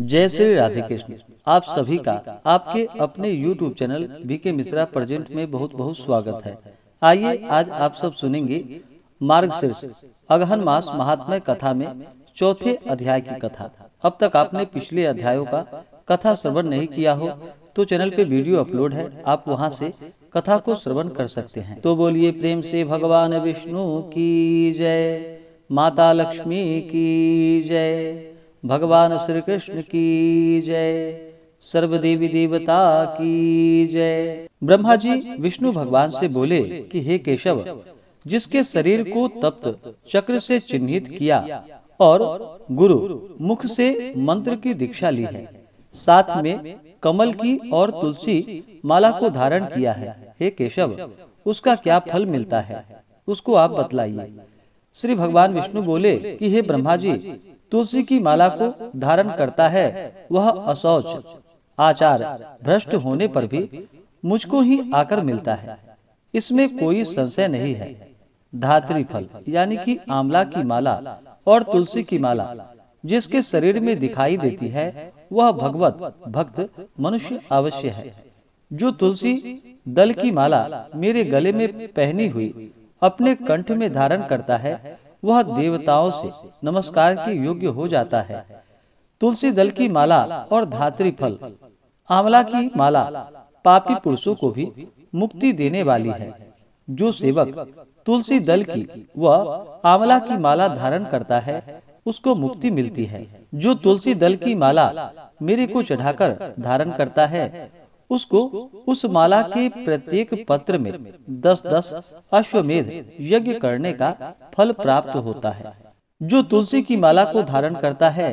जय श्री राधे कृष्ण आप सभी का आपके अपने YouTube channel BK Mishra present में बहुत बहुत स्वागत है आइए आज आप सब सुनेंगे मार्ग शीर्ष अगहन मास महात्मा कथा में चौथे अध्याय की कथा अब तक आपने पिछले अध्यायों का कथा श्रवण नहीं किया हो तो चैनल तो पे वीडियो अपलोड है आप वहाँ से कथा को श्रवण कर सकते हैं तो, तो बोलिए प्रेम से भगवान विष्णु की जय माता लक्ष्मी की जय भगवान श्री कृष्ण की जय सर्व देवी देवता की जय ब्रह्मा जी विष्णु भगवान से बोले कि हे केशव जिसके शरीर को तप्त चक्र से चिन्हित किया और गुरु मुख से मंत्र की दीक्षा ली है साथ में कमल की और तुलसी माला को धारण किया है हे केशव उसका क्या फल मिलता है उसको आप बतलाइए श्री भगवान विष्णु बोले कि हे ब्रह्मा जी तुलसी की माला को धारण करता है वह असौच आचार भ्रष्ट होने पर भी मुझको ही आकर मिलता है इसमें कोई संशय नहीं है धात्री फल यानी कि आंवला की माला और तुलसी की माला जिसके शरीर में दिखाई देती है वह भगवत भक्त मनुष्य अवश्य है जो तुलसी दल की माला मेरे गले में पहनी हुई अपने कंठ में धारण करता है वह देवताओं से नमस्कार के योग्य हो जाता है तुलसी दल की माला और धात्री फल आंवला की माला पापी पुरुषों को भी मुक्ति देने वाली है जो सेवक तुलसी दल की व आंवला की माला धारण करता है उसको मुक्ति मिलती है जो तुलसी दल की माला मेरे को चढ़ाकर धारण करता है उसको उस माला के प्रत्येक पत्र में दस दस अश्वमेध यज्ञ करने का फल प्राप्त होता है जो तुलसी की माला को धारण करता है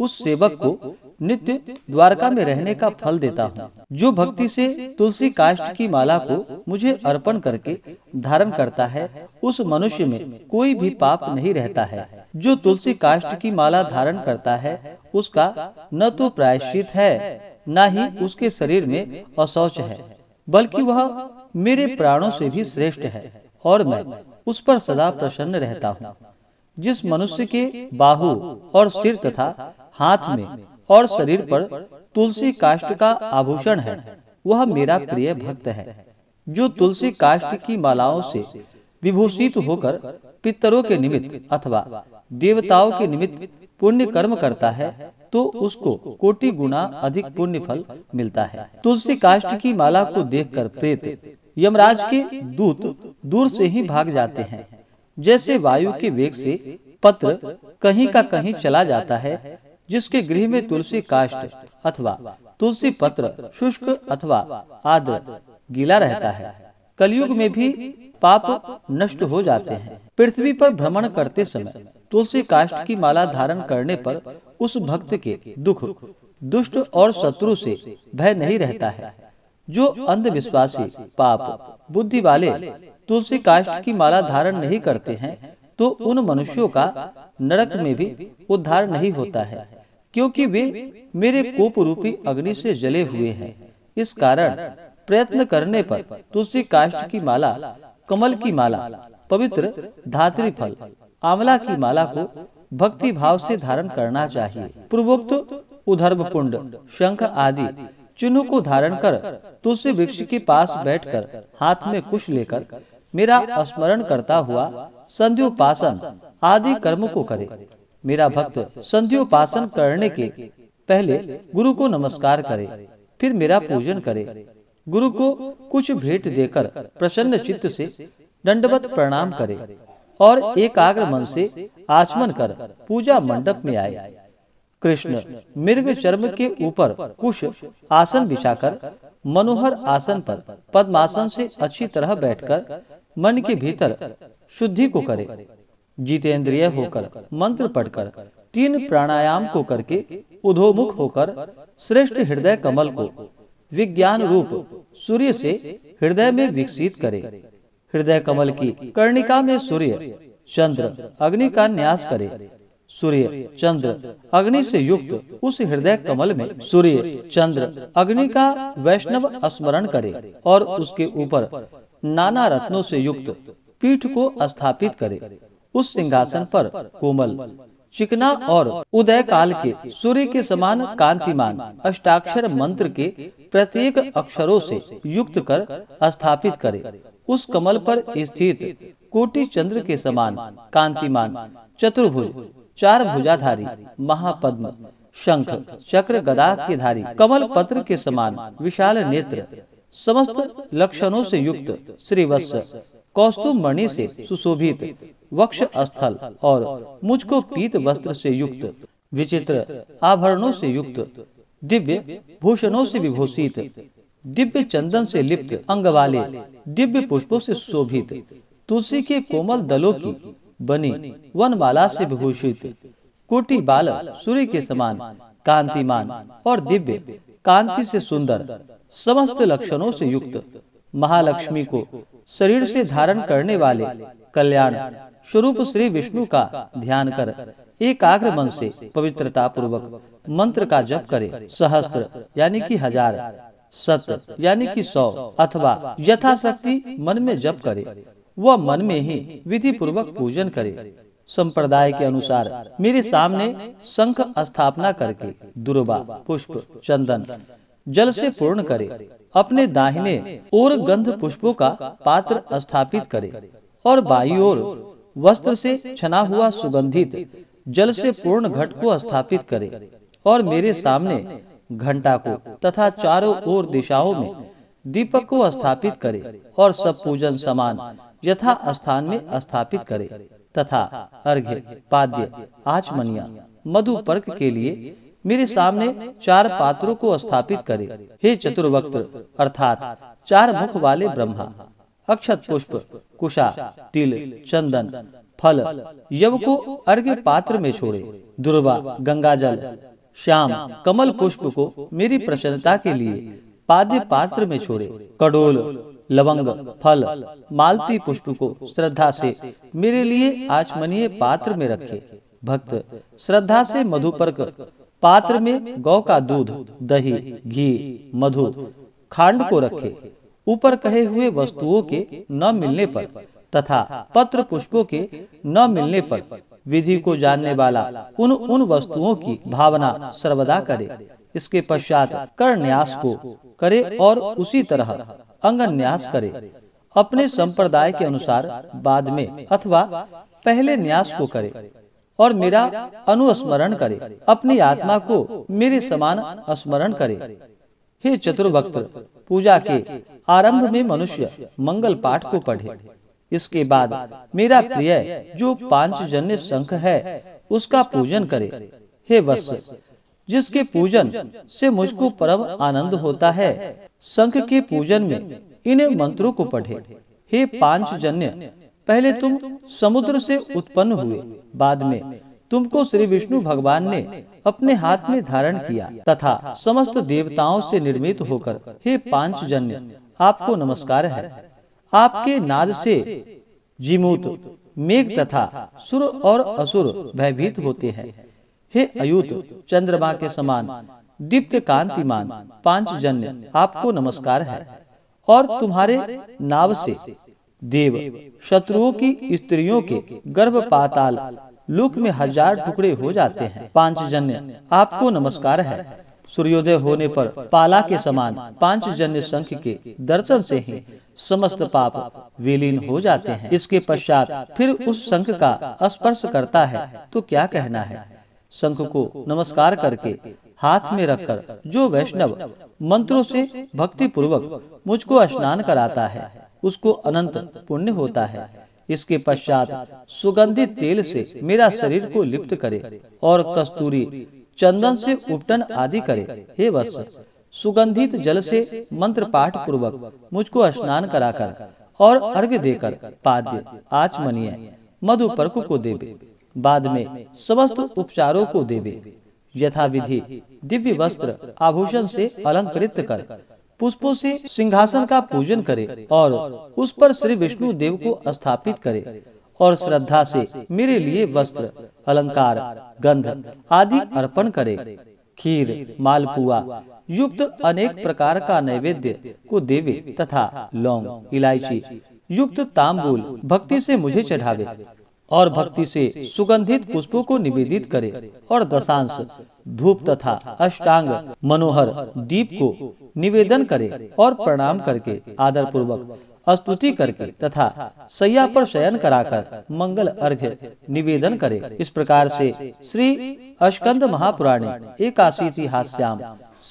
उस सेवक को नित्य द्वारका में रहने का फल देता हूँ जो भक्ति से तुलसी काष्ट की माला को मुझे अर्पण करके धारण करता है उस मनुष्य में कोई भी पाप नहीं रहता है जो तुलसी काष्ट की माला धारण करता है उसका न तो प्रायश्चित है न ही उसके शरीर में अशौच है बल्कि वह मेरे प्राणों से भी श्रेष्ठ है और मैं उस पर सदा प्रसन्न रहता हूँ जिस मनुष्य के बाहु और सिर तथा हाथ में और शरीर पर तुलसी काष्ट का आभूषण है वह मेरा प्रिय भक्त है जो तुलसी काष्ट की मालाओं से विभूषित होकर पितरों के निमित्त अथवा देवताओं के निमित्त पुण्य कर्म करता है तो उसको कोटि गुना अधिक पुण्य फल मिलता है तुलसी काष्ट की माला को देखकर प्रेत यमराज के दूत दूर से ही भाग जाते हैं जैसे वायु के वेग से पत्र कहीं का कहीं चला जाता है जिसके गृह में तुलसी काष्ट अथवा तुलसी पत्र शुष्क अथवा आद्र गीला रहता है कलयुग में भी पाप नष्ट हो जाते हैं पृथ्वी पर भ्रमण करते समय तुलसी काष्ट की माला धारण करने पर उस भक्त के दुख दुष्ट और शत्रु से भय नहीं रहता है जो अंधविश्वासी पाप बुद्धि वाले तुलसी काष्ट की माला धारण नहीं करते हैं तो, तो उन मनुष्यों का नरक में भी उद्धार नहीं होता है क्योंकि वे मेरे कोप रूपी अग्नि से जले हुए हैं इस कारण प्रयत्न करने पर तुलसी काष्ट की माला कमल की माला पवित्र धात्री फल आंवला की माला को भक्ति भाव से धारण करना चाहिए पूर्वोक्त उधर्भ कुंड शंख आदि चिन्ह को धारण कर तुलसी वृक्ष के पास बैठकर हाथ में कुश लेकर मेरा स्मरण करता हुआ संध्योपासन आदि कर्म को करे मेरा भक्त संध्योपासन करने के पहले गुरु को नमस्कार करे फिर मेरा पूजन करे गुरु को कुछ भेंट देकर प्रसन्न चित्त से दंडवत प्रणाम करे और एकाग्र मन से आचमन कर पूजा मंडप में आए कृष्ण मृग चर्म के ऊपर कुश आसन बिछाकर मनोहर आसन पर पद्मासन से अच्छी तरह बैठकर मन के भीतर शुद्धि को करे जितेंद्रिय होकर मंत्र पढ़कर तीन प्राणायाम को करके उधोमुख होकर श्रेष्ठ हृदय कमल को विज्ञान रूप सूर्य से हृदय में विकसित करे हृदय कमल की कर्णिका में सूर्य चंद्र अग्नि का न्यास करे सूर्य चंद्र अग्नि से युक्त उस हृदय कमल में सूर्य चंद्र अग्नि का वैष्णव स्मरण करे और उसके ऊपर नाना रत्नों से युक्त पीठ को स्थापित करे उस सिंहासन पर कोमल चिकना और उदय काल के सूर्य के समान कांतिमान अष्टाक्षर मंत्र के प्रत्येक अक्षरों से युक्त कर स्थापित करे उस कमल पर स्थित कोटि चंद्र के समान कांतिमान चतुर्भुज चार भुजाधारी महापद्म शंख चक्र गदा के धारी कमल पत्र के समान विशाल नेत्र समस्त लक्षणों से युक्त श्रीवत्स कौस्तु मणि से सुशोभित वक्ष स्थल और मुझको पीत वस्त्र से युक्त विचित्र आभरणों से युक्त दिव्य भूषणों से विभूषित दिव्य चंदन से लिप्त अंग वाले दिव्य पुष्पों से शोभित तुलसी के कोमल दलों की बनी वनमाला से विभूषित कोटि बाल सूर्य के समान कांतिमान और दिव्य कांति से सुंदर समस्त लक्षणों से युक्त महालक्ष्मी को शरीर से धारण करने वाले कल्याण स्वरूप श्री विष्णु का ध्यान कर एकाग्र मन से पवित्रता पूर्वक मंत्र का जप करे सहस्त्र यानी कि हजार सत यानी कि सौ अथवा यथाशक्ति मन में जप करे वह मन में ही विधि पूर्वक पूजन करे संप्रदाय के अनुसार मेरे सामने शंख स्थापना करके दुर्बा पुष्प चंदन जल से पूर्ण करे अपने दाहिने और गंध पुष्पों का पात्र स्थापित करे और बाई ओर वस्त्र से छना हुआ सुगंधित जल से पूर्ण घट को स्थापित करे और मेरे सामने घंटा को तथा चारों ओर दिशाओं में दीपक को स्थापित करे और सब पूजन समान यथा स्थान में स्थापित करे तथा अर्घ्य पाद्य आचमनिया मधु पर्क के लिए मेरे सामने चार पात्रों को स्थापित करे हे चतुर्वक्त अर्थात चार मुख वाले ब्रह्मा अक्षत पुष्प कुशा तिल चंदन फल यव को अर्घ्य पात्र में छोड़े दुर्वा गंगाजल श्याम कमल पुष्प को मेरी प्रसन्नता के लिए पाद्य पात्र में छोड़े कड़ोल लवंग फल मालती पुष्प को श्रद्धा से मेरे लिए आचमनीय पात्र में रखे भक्त श्रद्धा से मधुपर्क पात्र में गौ का दूध दही घी मधु खांड को रखे ऊपर कहे हुए वस्तुओं के न मिलने पर तथा पत्र पुष्पों के न मिलने पर विधि को जानने वाला उन उन वस्तुओं की भावना सर्वदा करे इसके पश्चात कर न्यास को करे और उसी तरह अंग न्यास करे अपने संप्रदाय के अनुसार बाद में अथवा पहले न्यास को करे और मेरा अनुस्मरण करे अपनी आत्मा को मेरे समान स्मरण करे हे चतुर्भक्त पूजा के आरंभ में मनुष्य मंगल पाठ को पढ़े इसके बाद मेरा प्रिय जो पांच जन्य शंख है उसका पूजन करे हे वत्स जिसके पूजन से मुझको परम आनंद होता है शंख के पूजन में इन मंत्रों को पढ़े हे पांच जन्य पहले तुम समुद्र से उत्पन्न हुए बाद में तुमको श्री विष्णु भगवान ने अपने हाथ में धारण किया तथा समस्त देवताओं से निर्मित होकर हे पांच जन्य आपको नमस्कार है आपके नाद से जीमूत मेघ तथा सुर और असुर भयभीत होते हैं हे अयुत चंद्रमा के समान दीप्त कांतिमान जन आपको नमस्कार है और तुम्हारे नाव से देव शत्रुओं की स्त्रियों के गर्भ पाताल लोक में हजार टुकड़े हो जाते हैं पांच जन्य आपको नमस्कार है सूर्योदय होने पर पाला के समान पांच जन्य संख के दर्शन से ही समस्त पाप विलीन हो जाते हैं इसके पश्चात फिर उस संख का स्पर्श करता है तो क्या कहना है संख को नमस्कार करके हाथ में रखकर जो वैष्णव मंत्रों से भक्ति पूर्वक मुझको स्नान कराता है उसको अनंत पुण्य होता है इसके पश्चात सुगंधित तेल से मेरा शरीर को लिप्त करे और कस्तूरी चंदन से उपटन आदि करे हे वत्स सुगंधित जल से मंत्र पाठ पूर्वक मुझको स्नान कराकर और अर्घ्य देकर पाद्य आचमनीय मधुपर्क को देवे बाद में समस्त उपचारों को देवे यथा विधि दिव्य वस्त्र आभूषण से अलंकृत कर पुष्पों से सिंहासन का पूजन करे और उस पर श्री विष्णु देव को स्थापित करे और श्रद्धा से मेरे लिए वस्त्र अलंकार गंध आदि अर्पण करे खीर मालपुआ युक्त अनेक प्रकार का नैवेद्य को देवे तथा लौंग इलायची युक्त तांबूल भक्ति से मुझे चढ़ावे और भक्ति से सुगंधित पुष्पों को निवेदित करे और दशांश धूप तथा अष्टांग मनोहर दीप को निवेदन करे और प्रणाम करके आदर पूर्वक स्तुति करके तथा सैया पर शयन कराकर मंगल अर्घ्य निवेदन करे इस प्रकार से श्री अष्कंद महापुराणे एकाशीतिहास्याम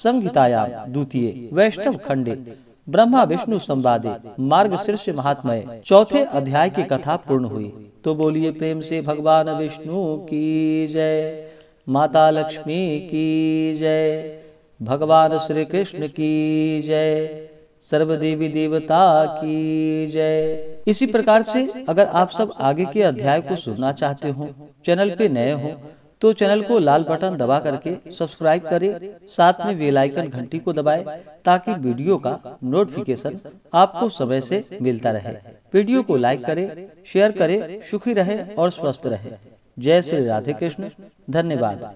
संहितायाम द्वितीय वैष्णव खंडे ब्रह्मा विष्णु संवादे मार्ग शीर्ष महात्मय चौथे अध्याय की कथा पूर्ण हुई तो बोलिए प्रेम से भगवान विष्णु की जय माता लक्ष्मी की जय भगवान श्री कृष्ण की जय सर्व देवी देवता की जय इसी प्रकार से अगर आप सब आगे के अध्याय को सुनना चाहते हो चैनल पे नए हो तो चैनल को लाल बटन दबा करके सब्सक्राइब करें साथ में बेल आइकन घंटी को दबाएं ताकि वीडियो का नोटिफिकेशन आपको समय से मिलता रहे वीडियो को लाइक करें शेयर करें सुखी रहें और स्वस्थ रहें जय श्री राधे कृष्ण धन्यवाद